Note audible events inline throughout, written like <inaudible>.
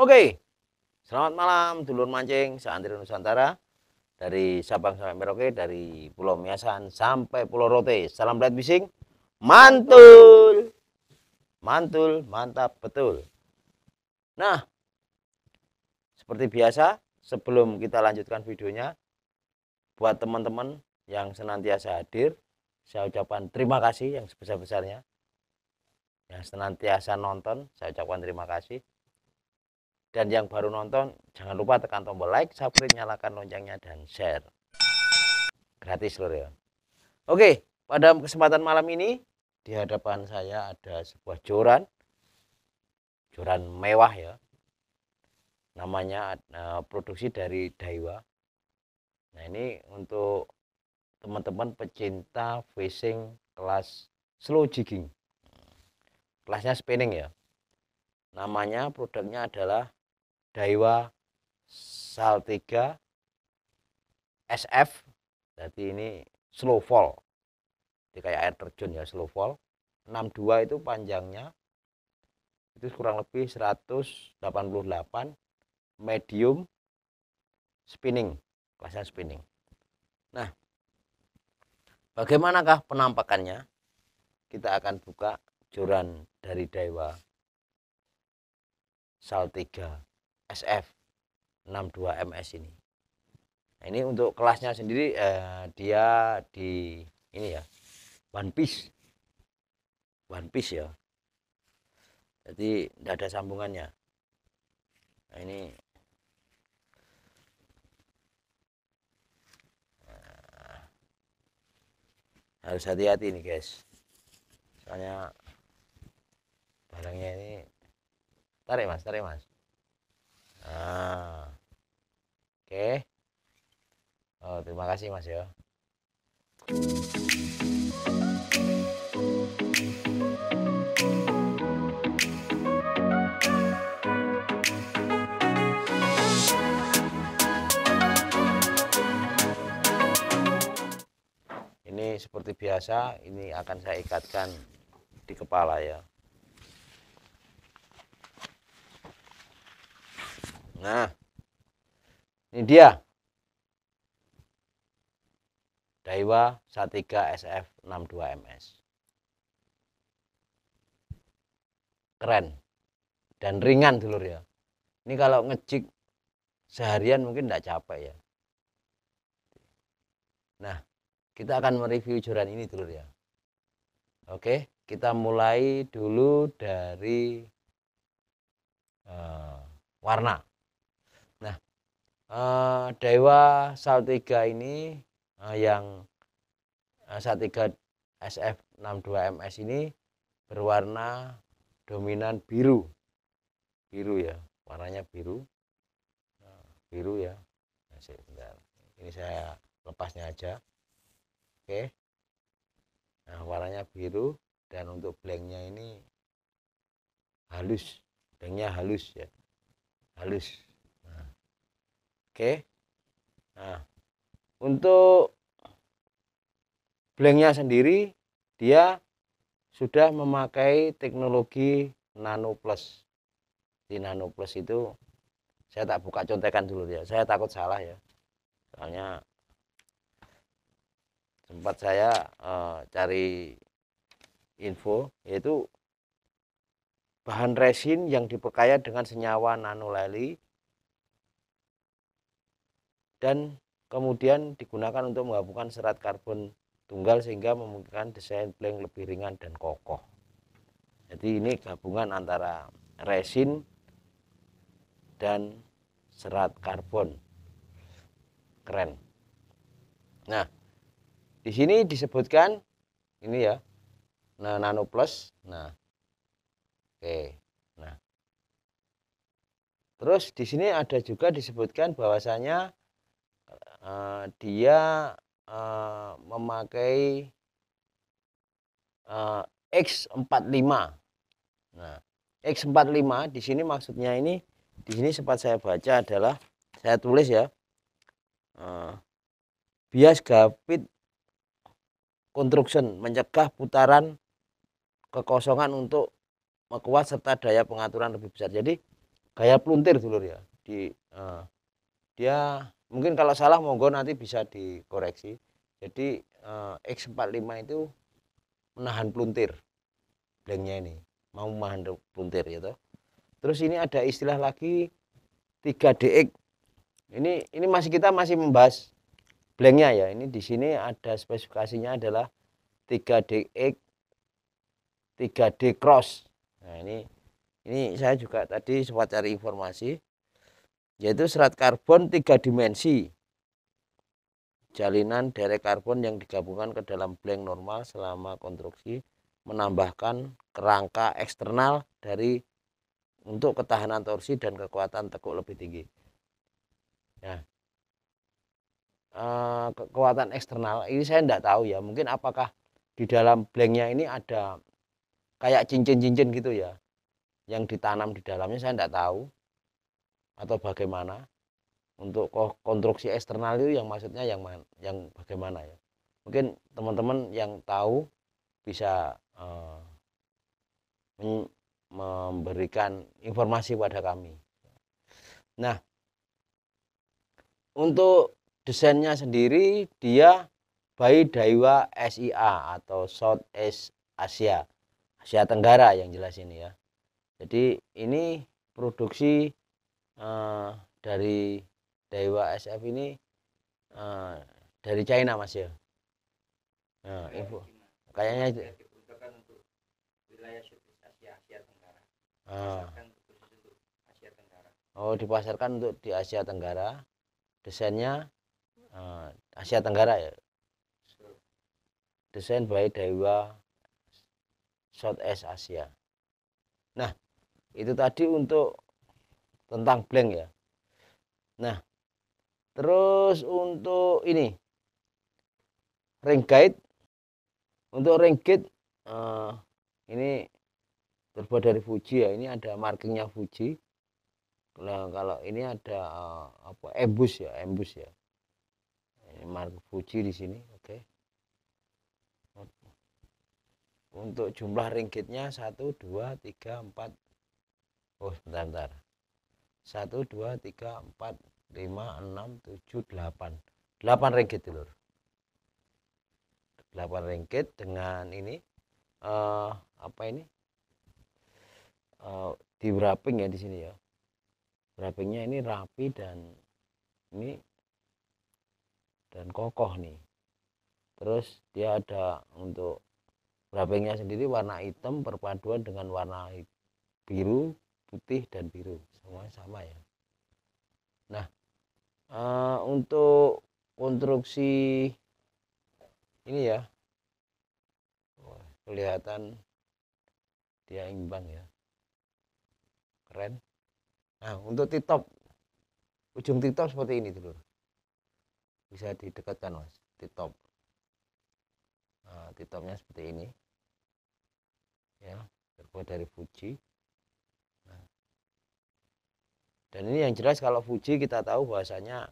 Oke, selamat malam dulur mancing seantero Nusantara dari Sabang sampai Merauke, dari Pulau Miasan sampai Pulau Rote. Salam berat bising, mantul, mantul, mantap, betul. Nah, seperti biasa, sebelum kita lanjutkan videonya, buat teman-teman yang senantiasa hadir, saya ucapkan terima kasih yang sebesar-besarnya. Yang senantiasa nonton, saya ucapkan terima kasih dan yang baru nonton, jangan lupa tekan tombol like, subscribe, nyalakan loncengnya, dan share. Gratis loh ya. Oke, pada kesempatan malam ini, di hadapan saya ada sebuah joran. Joran mewah ya. Namanya uh, produksi dari Daiwa. Nah ini untuk teman-teman pecinta fishing kelas slow jigging. Kelasnya spinning ya. Namanya produknya adalah Daiwa Saltiga SF jadi ini slow fall jadi kayak air terjun ya slow fall 62 itu panjangnya itu kurang lebih 188 medium spinning kelasnya spinning nah bagaimanakah penampakannya kita akan buka joran dari Daiwa Saltiga SF 62 MS ini nah, ini untuk kelasnya sendiri eh, dia di ini ya One Piece One Piece ya jadi tidak ada sambungannya nah, ini nah, harus hati-hati nih guys soalnya barangnya ini tarik mas tarik mas Ah. Oke. Okay. Oh, terima kasih Mas ya. Ini seperti biasa, ini akan saya ikatkan di kepala ya. Nah, ini dia. Daiwa Satika SF62MS. Keren. Dan ringan dulur ya. Ini kalau ngejik seharian mungkin tidak capek ya. Nah, kita akan mereview joran ini telur ya. Oke, kita mulai dulu dari uh, warna uh, Dewa Saltiga ini uh, yang uh, eh, Saltiga SF62MS ini berwarna dominan biru biru ya warnanya biru nah, biru ya nah, ini saya lepasnya aja oke nah warnanya biru dan untuk blanknya ini halus blanknya halus ya halus Oke. Nah, untuk blanknya sendiri dia sudah memakai teknologi nano plus. Di nano plus itu saya tak buka contekan dulu ya. Saya takut salah ya. Soalnya sempat saya uh, cari info yaitu bahan resin yang diperkaya dengan senyawa nanolali dan kemudian digunakan untuk menggabungkan serat karbon tunggal sehingga memungkinkan desain blank lebih ringan dan kokoh. Jadi ini gabungan antara resin dan serat karbon. Keren. Nah, di sini disebutkan ini ya. Nah, nano plus. Nah. Oke. Nah. Terus di sini ada juga disebutkan bahwasanya Eh, dia uh, memakai uh, eh, X45. Nah, X45 di sini maksudnya ini di sini sempat saya baca adalah saya tulis ya. Uh, bias gapit construction mencegah putaran kekosongan untuk mekuat serta daya pengaturan lebih besar. Jadi gaya peluntir dulu ya. Di uh, dia mungkin kalau salah monggo nanti bisa dikoreksi jadi eh, X45 itu menahan peluntir blanknya ini mau menahan peluntir ya toh terus ini ada istilah lagi 3DX ini ini masih kita masih membahas blanknya ya ini di sini ada spesifikasinya adalah 3DX 3D cross nah ini ini saya juga tadi sempat cari informasi yaitu serat karbon tiga dimensi jalinan derek karbon yang digabungkan ke dalam blank normal selama konstruksi menambahkan kerangka eksternal dari untuk ketahanan torsi dan kekuatan tekuk lebih tinggi. Nah, eh, kekuatan eksternal ini saya tidak tahu ya. Mungkin apakah di dalam blanknya ini ada kayak cincin-cincin gitu ya, yang ditanam di dalamnya saya tidak tahu atau bagaimana untuk konstruksi eksternal itu yang maksudnya yang yang bagaimana ya mungkin teman-teman yang tahu bisa uh, memberikan informasi pada kami nah untuk desainnya sendiri dia by Daiwa SIA atau East Asia Asia Tenggara yang jelas ini ya jadi ini produksi Eh, dari Daiwa SF ini uh, dari China mas ya nah, ibu kayaknya itu untuk wilayah Asia Asia Tenggara uh. untuk Asia Tenggara oh dipasarkan untuk di Asia Tenggara desainnya uh, Asia Tenggara ya desain by Daiwa Southeast Asia nah itu tadi untuk tentang blank ya nah terus untuk ini ring guide untuk ring guide uh, ini terbuat dari Fuji ya ini ada markingnya Fuji nah, kalau ini ada uh, apa embus ya embus ya ini mark Fuji di sini oke okay. untuk jumlah ringgitnya 1 2 3 4 oh sebentar bentar satu dua tiga empat lima enam tujuh delapan delapan ringgit telur delapan ringgit dengan ini uh, apa ini uh, di wrapping ya di sini ya wrappingnya ini rapi dan ini dan kokoh nih terus dia ada untuk wrappingnya sendiri warna hitam perpaduan dengan warna biru putih dan biru semuanya sama ya nah uh, untuk konstruksi ini ya kelihatan dia imbang ya keren nah untuk titop ujung titop seperti ini dulu bisa didekatkan mas titop nah, titopnya seperti ini ya terbuat dari Fuji dan ini yang jelas kalau Fuji kita tahu bahasanya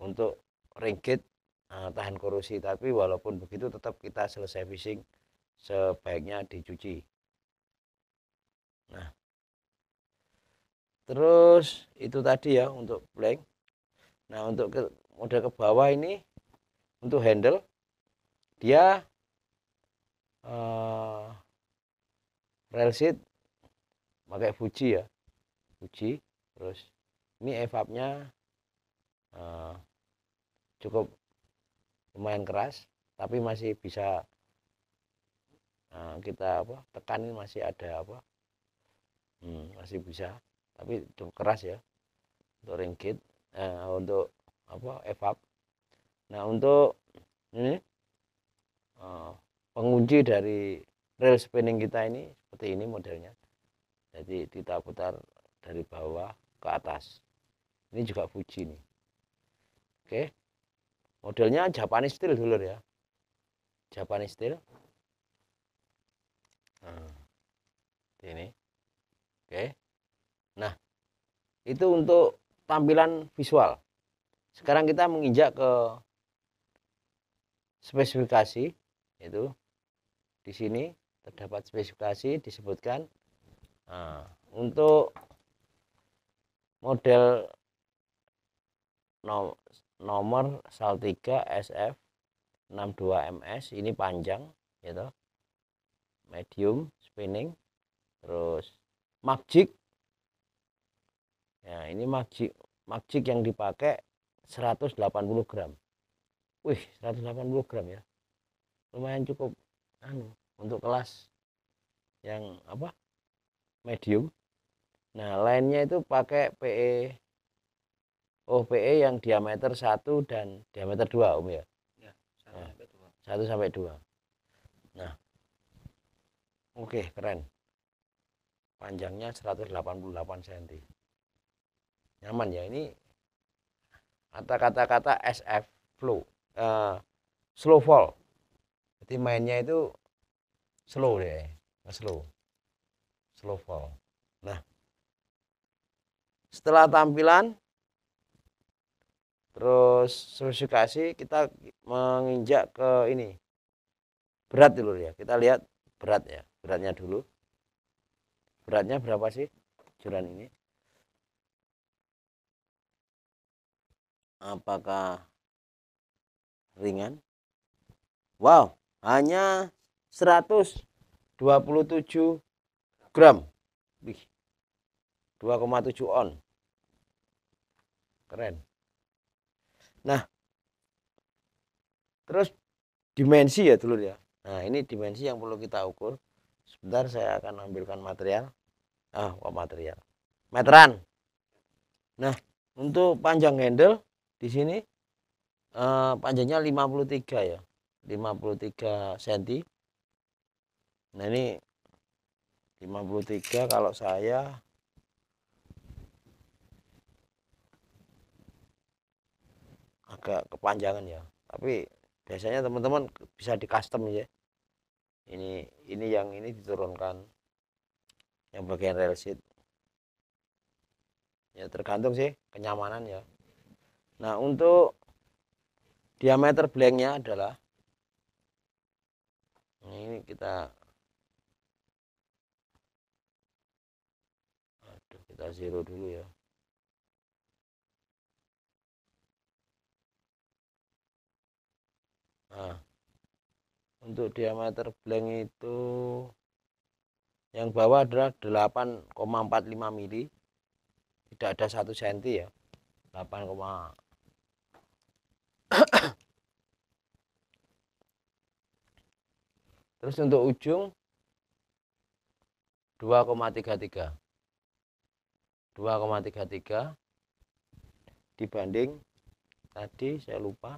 untuk ringgit uh, tahan korosi tapi walaupun begitu tetap kita selesai fishing sebaiknya dicuci nah terus itu tadi ya untuk blank nah untuk ke, model ke bawah ini untuk handle dia uh, rail seat pakai Fuji ya Fuji terus ini evapnya uh, eh, cukup lumayan keras tapi masih bisa uh, kita apa tekanin masih ada apa hmm, masih bisa tapi cukup keras ya untuk ring kit uh, eh, untuk apa evap nah untuk ini uh, pengunci dari rail spinning kita ini seperti ini modelnya jadi kita putar dari bawah ke atas ini juga Fuji nih oke modelnya Japanese steel dulu ya Japanese steel nah, ini oke nah itu untuk tampilan visual sekarang kita menginjak ke spesifikasi itu di sini terdapat spesifikasi disebutkan nah, untuk model nomor SAL 3 SF 62 MS ini panjang gitu medium spinning terus magic ya ini magic magic yang dipakai 180 gram wih 180 gram ya lumayan cukup anu untuk kelas yang apa medium Nah, lainnya itu pakai PE oh, PE yang diameter 1 dan diameter 2, Om ya. Ya, 1 nah, sampai 2. 1 sampai 2. Nah. Oke, okay, keren. Panjangnya 188 cm. Nyaman ya ini kata-kata-kata SF flow, uh, slow fall. Jadi mainnya itu slow deh, slow. Slow fall. Nah, setelah tampilan terus spesifikasi kita menginjak ke ini berat dulu ya kita lihat berat ya beratnya dulu beratnya berapa sih joran ini apakah ringan wow hanya 127 gram Wih, 2,7 on. Keren. Nah, terus dimensi ya dulu ya. Nah, ini dimensi yang perlu kita ukur. Sebentar saya akan ambilkan material. Ah, oh, material. Meteran. Nah, untuk panjang handle di sini eh, panjangnya 53 ya. 53 cm. Nah, ini 53 kalau saya agak kepanjangan ya tapi biasanya teman-teman bisa di custom ya ini ini yang ini diturunkan yang bagian rail seat ya tergantung sih kenyamanan ya nah untuk diameter blanknya adalah nah, ini kita aduh kita zero dulu ya nah, untuk diameter blank itu yang bawah adalah 8,45 mili tidak ada satu senti ya 8, terus untuk ujung 2,33 2,33 dibanding tadi saya lupa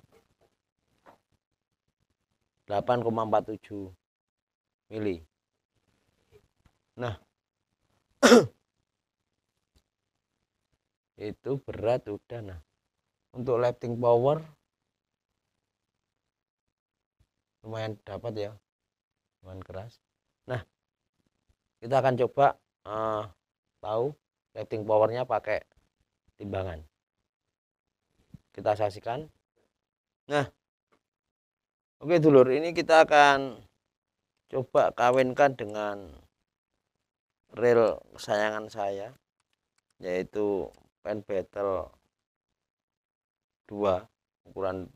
8,47 mili. Nah, <coughs> itu berat udah nah. Untuk lighting power lumayan dapat ya, lumayan keras. Nah, kita akan coba uh, tahu lighting powernya pakai timbangan. Kita saksikan. Nah, Oke dulur, ini kita akan coba kawinkan dengan reel kesayangan saya yaitu pen battle 2 ukuran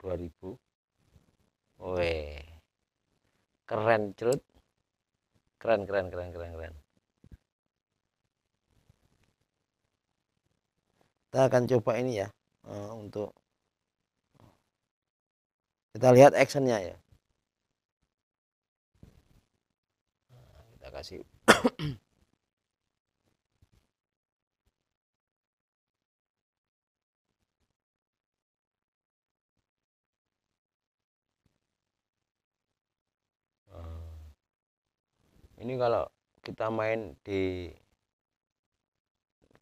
2000. Oke. Keren celut. Keren keren keren keren keren. Kita akan coba ini ya eh, untuk kita lihat actionnya ya. Kita kasih <clears throat> ini kalau kita main di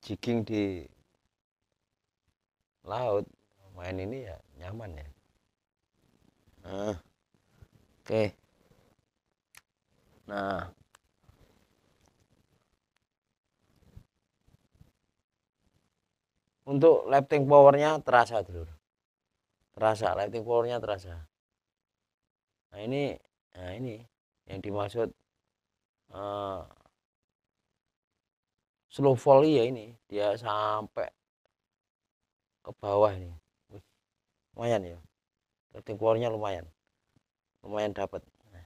jigging di laut main ini ya nyaman ya Oke. Nah. Untuk lifting powernya terasa, dulu. Terasa, lifting powernya terasa. Nah ini, nah ini yang dimaksud uh, slow volley ya ini. Dia sampai ke bawah ini. Lumayan ya. Lifting powernya lumayan lumayan dapat nah,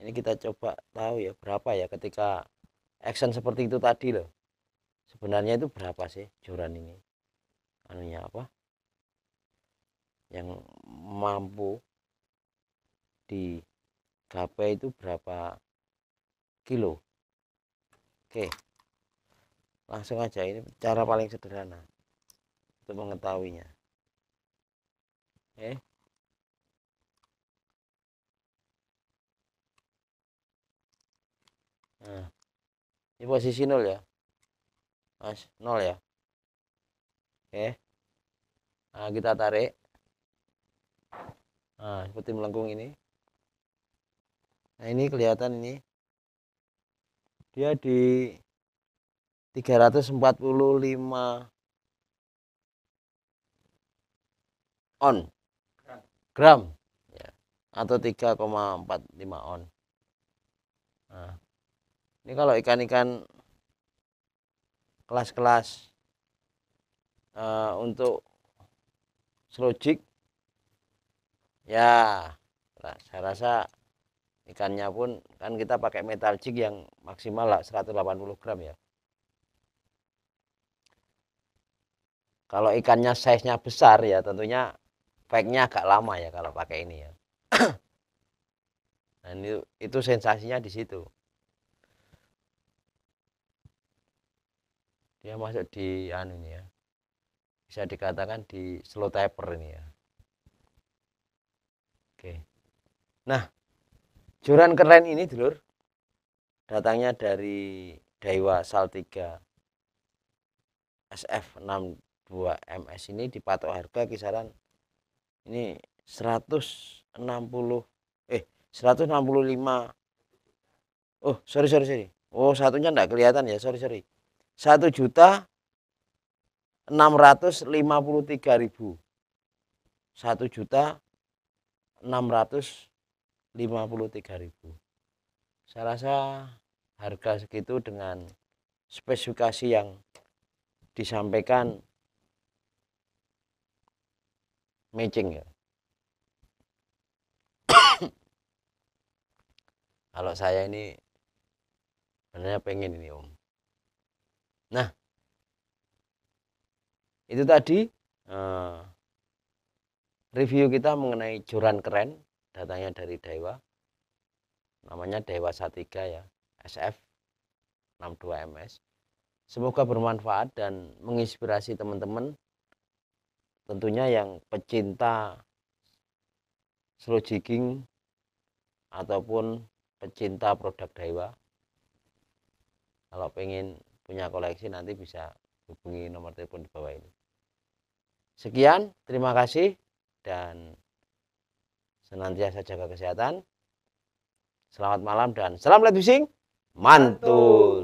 ini kita coba tahu ya berapa ya ketika action seperti itu tadi loh sebenarnya itu berapa sih joran ini anunya apa yang mampu di digapai itu berapa kilo oke langsung aja ini cara paling sederhana untuk mengetahuinya okay. Nah, hmm. ini posisi nol ya. Mas, nol ya. Oke. Nah, kita tarik. Nah, seperti melengkung ini. Nah, ini kelihatan ini. Dia di 345 on gram ya. atau 3,45 on. Nah, ini kalau ikan-ikan kelas-kelas uh, untuk selojik, ya nah, saya rasa ikannya pun kan kita pakai metal jig yang maksimal lah 180 gram ya kalau ikannya size nya besar ya tentunya packnya agak lama ya kalau pakai ini ya dan <clears throat> nah, itu, itu sensasinya di situ dia masuk di anu ya bisa dikatakan di slow taper ini ya oke nah joran keren ini dulur datangnya dari Daiwa Saltiga SF62MS ini dipatok harga kisaran ini 160 eh 165 oh sorry sorry sorry oh satunya enggak kelihatan ya sorry sorry satu juta enam ratus lima puluh tiga ribu satu juta enam ratus lima puluh tiga ribu saya rasa harga segitu dengan spesifikasi yang disampaikan matching ya kalau saya ini sebenarnya pengen ini om Nah, itu tadi eh, review kita mengenai joran keren, datanya dari Daiwa Namanya Daiwa Satika ya, SF 62 MS. Semoga bermanfaat dan menginspirasi teman-teman tentunya yang pecinta slow jigging ataupun pecinta produk Daiwa kalau pengen punya koleksi nanti bisa hubungi nomor telepon di bawah ini. Sekian, terima kasih dan senantiasa jaga kesehatan. Selamat malam dan salam light fishing. Mantul.